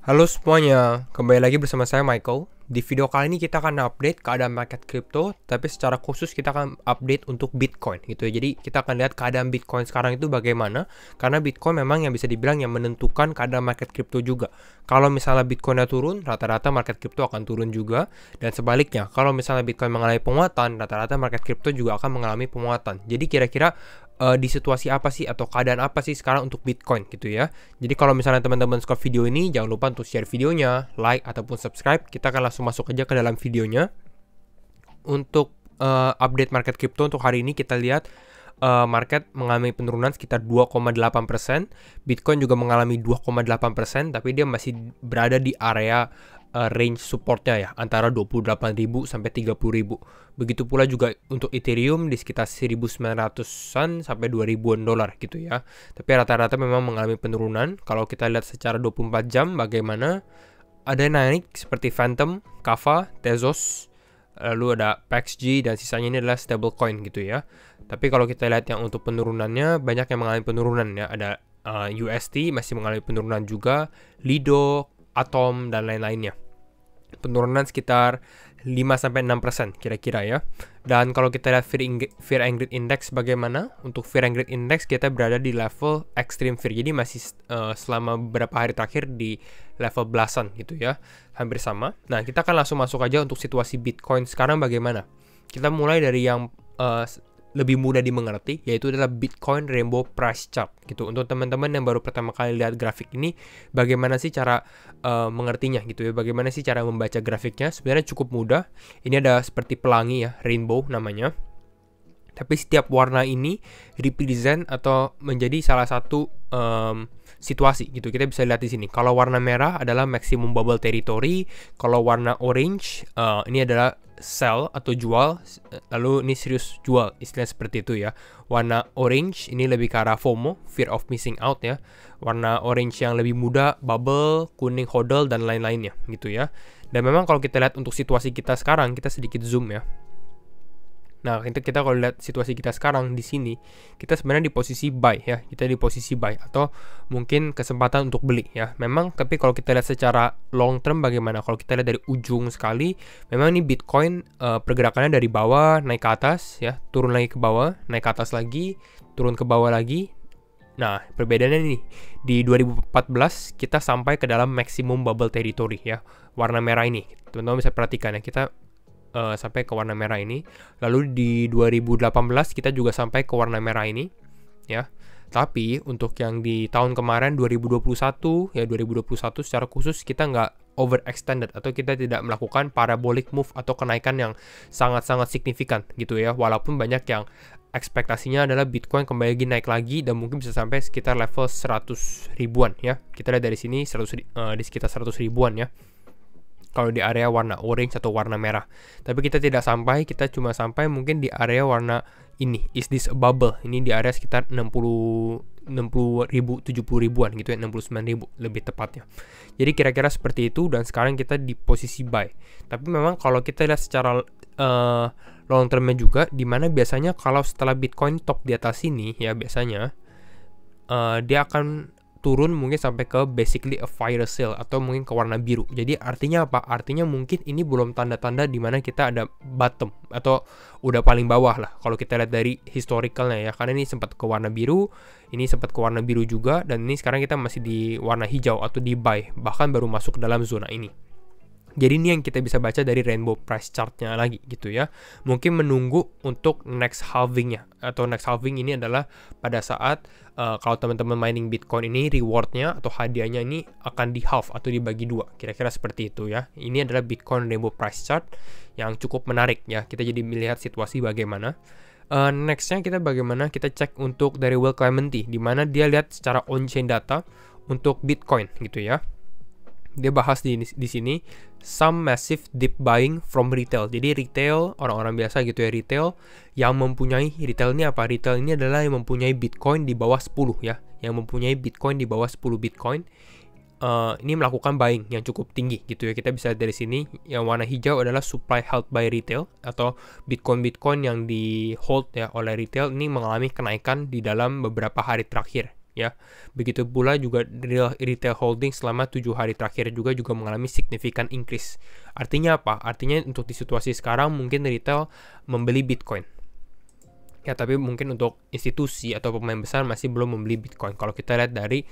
Halo semuanya, kembali lagi bersama saya Michael. Di video kali ini kita akan update keadaan market crypto, tapi secara khusus kita akan update untuk Bitcoin gitu ya. Jadi kita akan lihat keadaan Bitcoin sekarang itu bagaimana, karena Bitcoin memang yang bisa dibilang yang menentukan keadaan market crypto juga. Kalau misalnya Bitcoinnya turun, rata-rata market crypto akan turun juga, dan sebaliknya, kalau misalnya Bitcoin mengalami penguatan, rata-rata market crypto juga akan mengalami penguatan. Jadi kira-kira uh, di situasi apa sih atau keadaan apa sih sekarang untuk Bitcoin gitu ya. Jadi kalau misalnya teman-teman suka video ini jangan lupa untuk share videonya, like ataupun subscribe. Kita akan langsung masuk aja ke dalam videonya. Untuk uh, update market crypto untuk hari ini kita lihat uh, market mengalami penurunan sekitar 2,8%. Bitcoin juga mengalami 2,8% tapi dia masih berada di area uh, range supportnya ya antara 28.000 sampai 30.000. Begitu pula juga untuk Ethereum di sekitar 1.900-an sampai 2.000-an dolar gitu ya. Tapi rata-rata memang mengalami penurunan. Kalau kita lihat secara 24 jam bagaimana ada yang naik seperti Phantom, Kava, Tezos, lalu ada PaxG dan sisanya ini adalah stablecoin gitu ya. Tapi kalau kita lihat yang untuk penurunannya banyak yang mengalami penurunan ya. Ada uh, eh, UST masih mengalami penurunan juga, Lido, atom dan lain-lainnya. Penurunan sekitar 5-6% kira-kira ya. Dan kalau kita lihat fear, fear and greed index bagaimana? Untuk fear and greed index kita berada di level extreme fear. Jadi masih uh, selama beberapa hari terakhir di level belasan gitu ya. Hampir sama. Nah, kita akan langsung masuk aja untuk situasi Bitcoin sekarang bagaimana. Kita mulai dari yang uh, lebih mudah dimengerti yaitu adalah Bitcoin Rainbow Price Chart gitu. Untuk teman-teman yang baru pertama kali lihat grafik ini bagaimana sih cara uh, mengertinya gitu ya. Bagaimana sih cara membaca grafiknya? Sebenarnya cukup mudah. Ini ada seperti pelangi ya, rainbow namanya tapi setiap warna ini represent atau menjadi salah satu um, situasi gitu. Kita bisa lihat di sini. Kalau warna merah adalah maximum bubble territory, kalau warna orange uh, ini adalah sell atau jual, lalu ini serius jual, istilah seperti itu ya. Warna orange ini lebih ke arah FOMO, fear of missing out ya. Warna orange yang lebih muda, bubble, kuning hodl dan lain-lainnya gitu ya. Dan memang kalau kita lihat untuk situasi kita sekarang, kita sedikit zoom ya. Nah, kita kita kalau lihat situasi kita sekarang di sini, kita sebenarnya di posisi buy ya. Kita di posisi buy atau mungkin kesempatan untuk beli ya. Memang tapi kalau kita lihat secara long term bagaimana? Kalau kita lihat dari ujung sekali, memang ini Bitcoin uh, pergerakannya dari bawah naik ke atas ya, turun lagi ke bawah, naik ke atas lagi, turun ke bawah lagi. Nah, perbedaannya nih di 2014 kita sampai ke dalam maximum bubble territory ya. Warna merah ini. Teman-teman bisa perhatikan ya, kita uh, sampai ke warna merah ini. Lalu di 2018 kita juga sampai ke warna merah ini, ya. Tapi untuk yang di tahun kemarin 2021 ya 2021 secara khusus kita nggak overextended atau kita tidak melakukan parabolic move atau kenaikan yang sangat-sangat signifikan gitu ya. Walaupun banyak yang ekspektasinya adalah Bitcoin kembali lagi naik lagi dan mungkin bisa sampai sekitar level 100 ribuan ya. Kita lihat dari sini 100 uh, eh, di sekitar 100 ribuan ya kalau di area warna orange atau warna merah. Tapi kita tidak sampai, kita cuma sampai mungkin di area warna ini, is this a bubble? Ini di area sekitar 60 60 ribu, 70 ribuan gitu ya, 69 ribu lebih tepatnya. Jadi kira-kira seperti itu dan sekarang kita di posisi buy. Tapi memang kalau kita lihat secara uh, long termnya juga, dimana biasanya kalau setelah Bitcoin top di atas sini ya biasanya, uh, dia akan turun mungkin sampai ke basically a fire sale atau mungkin ke warna biru. Jadi artinya apa? Artinya mungkin ini belum tanda-tanda di mana kita ada bottom atau udah paling bawah lah kalau kita lihat dari historicalnya ya. Karena ini sempat ke warna biru, ini sempat ke warna biru juga dan ini sekarang kita masih di warna hijau atau di buy bahkan baru masuk dalam zona ini. Jadi ini yang kita bisa baca dari rainbow price Chart-nya lagi gitu ya. Mungkin menunggu untuk next halvingnya atau next halving ini adalah pada saat uh, kalau teman-teman mining Bitcoin ini rewardnya atau hadiahnya ini akan di half atau dibagi dua. Kira-kira seperti itu ya. Ini adalah Bitcoin rainbow price chart yang cukup menarik ya. Kita jadi melihat situasi bagaimana. Uh, nextnya kita bagaimana kita cek untuk dari Will Clementi, di mana dia lihat secara on-chain data untuk Bitcoin gitu ya dia bahas di di sini some massive deep buying from retail. Jadi retail orang-orang biasa gitu ya retail yang mempunyai retail ini apa? Retail ini adalah yang mempunyai Bitcoin di bawah 10 ya, yang mempunyai Bitcoin di bawah 10 Bitcoin. Uh, ini melakukan buying yang cukup tinggi gitu ya kita bisa dari sini yang warna hijau adalah supply held by retail atau bitcoin bitcoin yang di hold ya oleh retail ini mengalami kenaikan di dalam beberapa hari terakhir ya. Begitu pula juga retail holding selama tujuh hari terakhir juga juga mengalami signifikan increase. Artinya apa? Artinya untuk di situasi sekarang mungkin retail membeli Bitcoin. Ya, tapi mungkin untuk institusi atau pemain besar masih belum membeli Bitcoin. Kalau kita lihat dari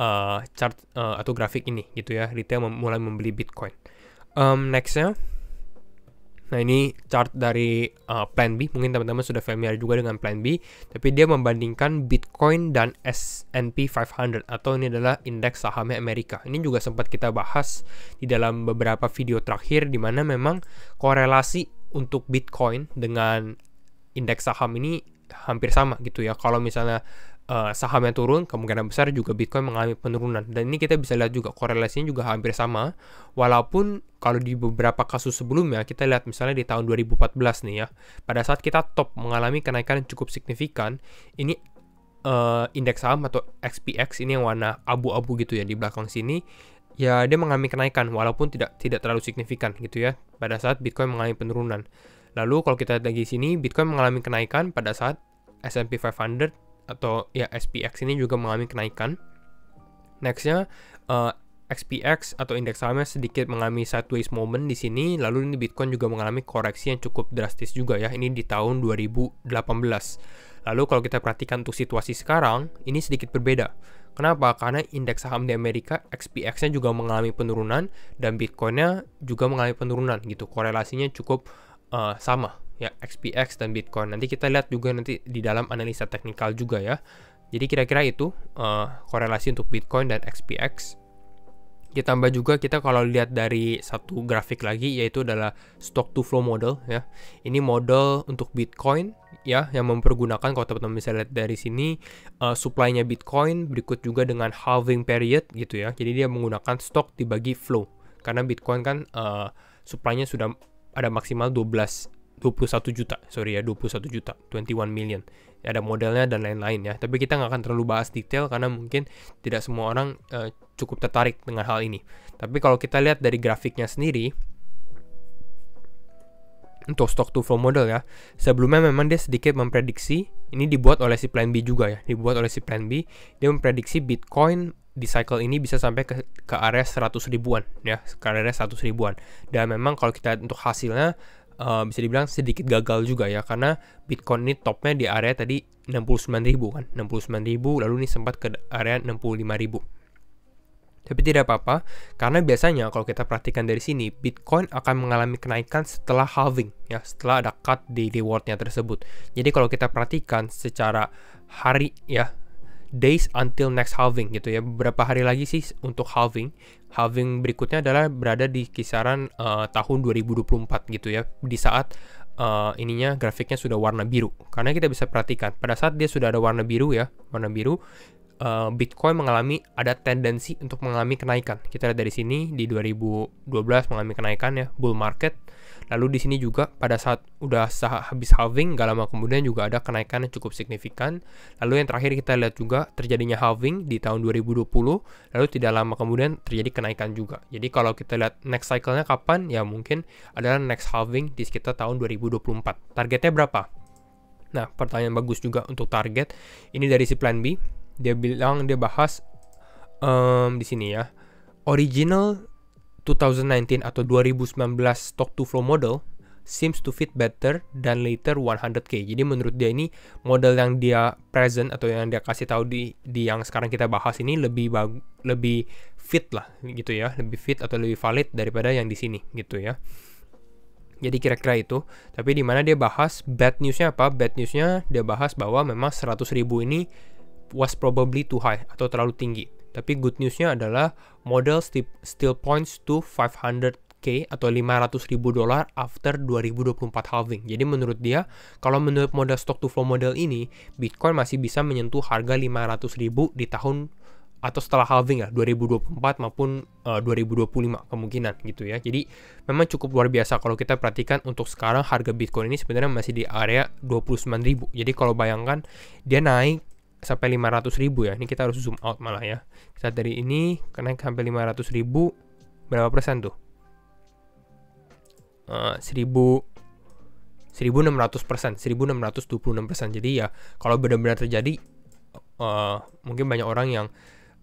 uh, chart uh, atau grafik ini gitu ya, retail mulai membeli Bitcoin. Um, nextnya Nah ini chart dari uh, Plan B, mungkin teman-teman sudah familiar juga dengan Plan B, tapi dia membandingkan Bitcoin dan S&P 500 atau ini adalah indeks sahamnya Amerika. Ini juga sempat kita bahas di dalam beberapa video terakhir di mana memang korelasi untuk Bitcoin dengan indeks saham ini hampir sama gitu ya. Kalau misalnya Eh, saham yang turun, kemungkinan besar juga Bitcoin mengalami penurunan. Dan ini kita bisa lihat juga korelasinya juga hampir sama. Walaupun kalau di beberapa kasus sebelumnya kita lihat misalnya di tahun 2014 nih ya, pada saat kita top mengalami kenaikan yang cukup signifikan, ini uh, indeks saham atau XPX ini yang warna abu-abu gitu ya di belakang sini ya dia mengalami kenaikan walaupun tidak tidak terlalu signifikan gitu ya pada saat Bitcoin mengalami penurunan. Lalu kalau kita lihat lagi sini Bitcoin mengalami kenaikan pada saat S&P 500 atau ya SPX ini juga mengalami kenaikan. Nextnya uh, eh, XPX atau indeks sahamnya sedikit mengalami sideways moment di sini, lalu ini Bitcoin juga mengalami koreksi yang cukup drastis juga ya, ini di tahun 2018. Lalu kalau kita perhatikan untuk situasi sekarang, ini sedikit berbeda. Kenapa? Karena indeks saham di Amerika, XPX-nya juga mengalami penurunan, dan Bitcoin-nya juga mengalami penurunan gitu, korelasinya cukup uh, sama ya XPX dan Bitcoin. Nanti kita lihat juga nanti di dalam analisa teknikal juga ya. Jadi kira-kira itu uh, korelasi untuk Bitcoin dan XPX. Ditambah juga kita kalau lihat dari satu grafik lagi yaitu adalah stock to flow model ya. Ini model untuk Bitcoin ya yang mempergunakan kalau teman-teman bisa lihat dari sini uh, supply-nya Bitcoin berikut juga dengan halving period gitu ya. Jadi dia menggunakan stock dibagi flow karena Bitcoin kan uh, supply-nya sudah ada maksimal 12 21 juta, sorry ya 21 juta, 21 million. Ya, ada modelnya dan lain-lain ya. Tapi kita nggak akan terlalu bahas detail karena mungkin tidak semua orang uh, cukup tertarik dengan hal ini. Tapi kalau kita lihat dari grafiknya sendiri, untuk stock to flow model ya. Sebelumnya memang dia sedikit memprediksi, ini dibuat oleh si Plan B juga ya, dibuat oleh si Plan B, dia memprediksi Bitcoin di cycle ini bisa sampai ke, ke area 100 ribuan ya, ke area 100 ribuan. Dan memang kalau kita untuk hasilnya Eh, bisa dibilang sedikit gagal juga ya karena Bitcoin ini topnya di area tadi 69.000 kan 69.000 lalu ini sempat ke area 65.000 tapi tidak apa-apa karena biasanya kalau kita perhatikan dari sini Bitcoin akan mengalami kenaikan setelah halving ya setelah ada cut di rewardnya tersebut jadi kalau kita perhatikan secara hari ya days until next halving gitu ya. Beberapa hari lagi sih untuk halving. Halving berikutnya adalah berada di kisaran uh, tahun 2024 gitu ya. Di saat uh, ininya grafiknya sudah warna biru. Karena kita bisa perhatikan pada saat dia sudah ada warna biru ya, warna biru Eh, Bitcoin mengalami ada tendensi untuk mengalami kenaikan. Kita lihat dari sini di 2012 mengalami kenaikan ya bull market. Lalu di sini juga pada saat udah sah habis halving gak lama kemudian juga ada kenaikan yang cukup signifikan. Lalu yang terakhir kita lihat juga terjadinya halving di tahun 2020 lalu tidak lama kemudian terjadi kenaikan juga. Jadi kalau kita lihat next cyclenya kapan ya mungkin adalah next halving di sekitar tahun 2024. Targetnya berapa? Nah, pertanyaan bagus juga untuk target. Ini dari si plan B dia bilang dia bahas um, di sini ya original 2019 atau 2019 stock to flow model seems to fit better than later 100k. Jadi menurut dia ini model yang dia present atau yang dia kasih tahu di di yang sekarang kita bahas ini lebih bagus lebih fit lah gitu ya, lebih fit atau lebih valid daripada yang di sini gitu ya. Jadi kira-kira itu. Tapi di mana dia bahas bad newsnya apa? Bad newsnya dia bahas bahwa memang 100.000 ini was probably too high atau terlalu tinggi. Tapi good newsnya adalah model still points to 500k atau 500 ribu dolar after 2024 halving. Jadi menurut dia, kalau menurut model stock to flow model ini, Bitcoin masih bisa menyentuh harga 500 ribu di tahun atau setelah halving ya 2024 maupun eh, uh, 2025 kemungkinan gitu ya. Jadi memang cukup luar biasa kalau kita perhatikan untuk sekarang harga Bitcoin ini sebenarnya masih di area 29.000. Jadi kalau bayangkan dia naik sampai 500 ribu ya. Ini kita harus zoom out malah ya. Kita dari ini naik sampai 500 ribu berapa persen tuh? Uh, 1000 1600 persen, 1626 persen. Jadi ya kalau benar-benar terjadi uh, mungkin banyak orang yang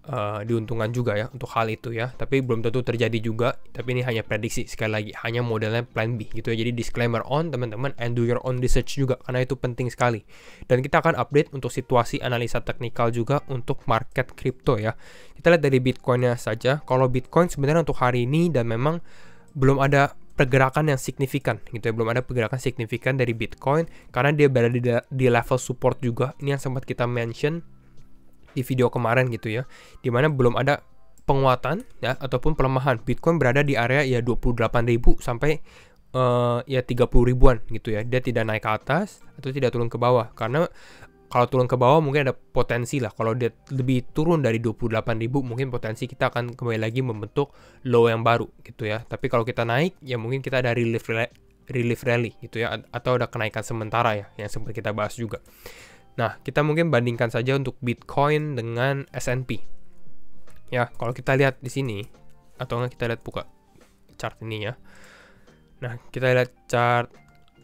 uh, diuntungkan juga ya untuk hal itu ya. Tapi belum tentu terjadi juga. Tapi ini hanya prediksi sekali lagi, hanya modelnya plan B gitu ya. Jadi disclaimer on teman-teman and do your own research juga karena itu penting sekali. Dan kita akan update untuk situasi analisa teknikal juga untuk market crypto ya. Kita lihat dari Bitcoinnya saja. Kalau Bitcoin sebenarnya untuk hari ini dan memang belum ada pergerakan yang signifikan gitu ya belum ada pergerakan signifikan dari Bitcoin karena dia berada di, di level support juga ini yang sempat kita mention di video kemarin gitu ya, di mana belum ada penguatan ya ataupun pelemahan. Bitcoin berada di area ya 28.000 sampai uh, ya 30 ribuan gitu ya. Dia tidak naik ke atas atau tidak turun ke bawah karena kalau turun ke bawah mungkin ada potensi lah. Kalau dia lebih turun dari 28.000 mungkin potensi kita akan kembali lagi membentuk low yang baru gitu ya. Tapi kalau kita naik ya mungkin kita ada relief relief rally gitu ya atau ada kenaikan sementara ya yang sempat kita bahas juga. Nah, kita mungkin bandingkan saja untuk Bitcoin dengan S&P. Ya, kalau kita lihat di sini, atau enggak kita lihat buka chart ini ya. Nah, kita lihat chart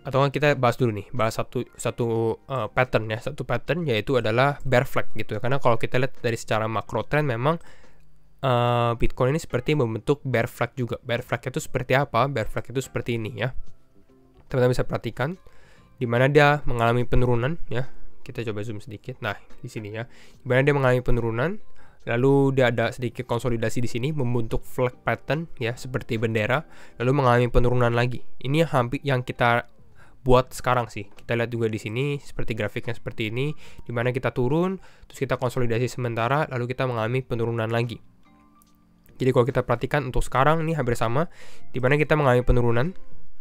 atau enggak kita bahas dulu nih, bahas satu satu uh, pattern ya, satu pattern yaitu adalah bear flag gitu ya. Karena kalau kita lihat dari secara makro trend memang uh, Bitcoin ini seperti membentuk bear flag juga. Bear flag itu seperti apa? Bear flag itu seperti ini ya. Teman-teman bisa perhatikan di mana dia mengalami penurunan ya kita coba zoom sedikit. Nah, di sini ya. Dimana dia mengalami penurunan, lalu dia ada sedikit konsolidasi di sini membentuk flag pattern ya seperti bendera, lalu mengalami penurunan lagi. Ini hampir yang kita buat sekarang sih. Kita lihat juga di sini seperti grafiknya seperti ini, di mana kita turun, terus kita konsolidasi sementara, lalu kita mengalami penurunan lagi. Jadi kalau kita perhatikan untuk sekarang ini hampir sama, di mana kita mengalami penurunan,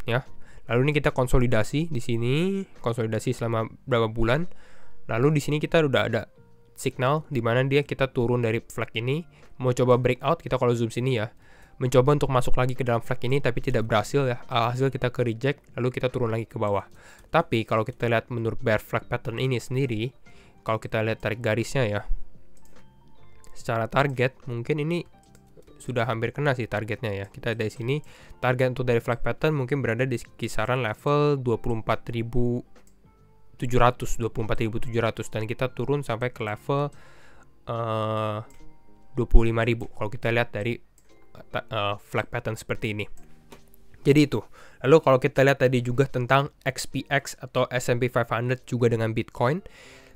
ya Lalu ini kita konsolidasi di sini, konsolidasi selama berapa bulan. Lalu di sini kita udah ada signal di mana dia kita turun dari flag ini, mau coba breakout kita kalau zoom sini ya. Mencoba untuk masuk lagi ke dalam flag ini tapi tidak berhasil ya. Ah, hasil kita ke reject lalu kita turun lagi ke bawah. Tapi kalau kita lihat menurut bear flag pattern ini sendiri, kalau kita lihat tarik garisnya ya. Secara target mungkin ini sudah hampir kena sih targetnya ya. Kita dari sini target untuk dari flag pattern mungkin berada di kisaran level 24.700 24.700 dan kita turun sampai ke level eh, uh, 25.000 kalau kita lihat dari uh, flag pattern seperti ini. Jadi itu. Lalu kalau kita lihat tadi juga tentang XPX atau S&P 500 juga dengan Bitcoin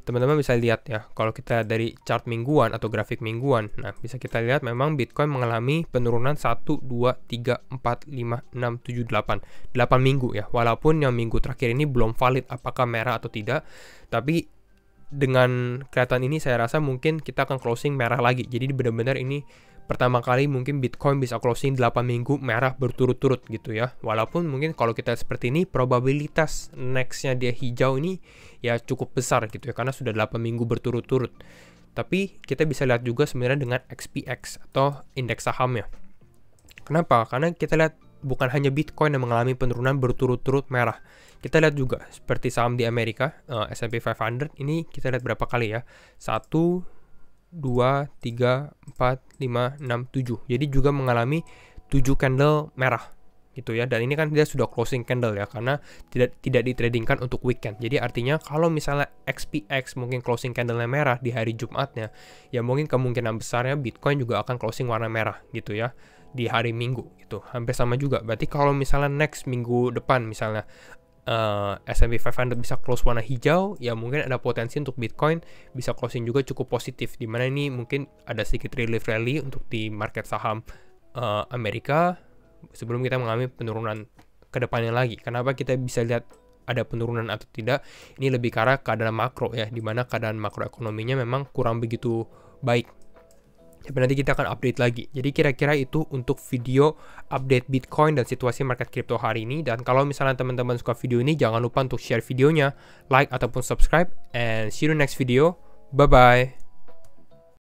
teman-teman bisa lihat ya, kalau kita dari chart mingguan atau grafik mingguan, nah bisa kita lihat memang Bitcoin mengalami penurunan 1, 2, 3, 4, 5, 6, 7, 8. 8 minggu ya, walaupun yang minggu terakhir ini belum valid apakah merah atau tidak, tapi dengan kelihatan ini saya rasa mungkin kita akan closing merah lagi. Jadi benar-benar ini pertama kali mungkin Bitcoin bisa closing 8 minggu merah berturut-turut gitu ya. Walaupun mungkin kalau kita seperti ini probabilitas nextnya dia hijau ini ya cukup besar gitu ya karena sudah 8 minggu berturut-turut. Tapi kita bisa lihat juga sebenarnya dengan XPX atau indeks sahamnya. Kenapa? Karena kita lihat bukan hanya Bitcoin yang mengalami penurunan berturut-turut merah. Kita lihat juga seperti saham di Amerika, uh, S&P 500 ini kita lihat berapa kali ya? 1 2, 3, 4, 5, 6, 7. Jadi juga mengalami 7 candle merah gitu ya dan ini kan dia sudah closing candle ya karena tidak tidak ditradingkan untuk weekend jadi artinya kalau misalnya XPX mungkin closing candlenya merah di hari Jumatnya ya mungkin kemungkinan besarnya Bitcoin juga akan closing warna merah gitu ya di hari Minggu gitu hampir sama juga berarti kalau misalnya next minggu depan misalnya uh, S&P 500 bisa close warna hijau, ya mungkin ada potensi untuk Bitcoin bisa closing juga cukup positif. Di mana ini mungkin ada sedikit relief rally untuk di market saham uh, Amerika sebelum kita mengalami penurunan ke depannya lagi. Kenapa kita bisa lihat ada penurunan atau tidak? Ini lebih karena keadaan makro ya, di mana keadaan makroekonominya memang kurang begitu baik tapi ya, nanti kita akan update lagi. Jadi kira-kira itu untuk video update Bitcoin dan situasi market crypto hari ini. Dan kalau misalnya teman-teman suka video ini, jangan lupa untuk share videonya, like ataupun subscribe. And see you next video. Bye-bye.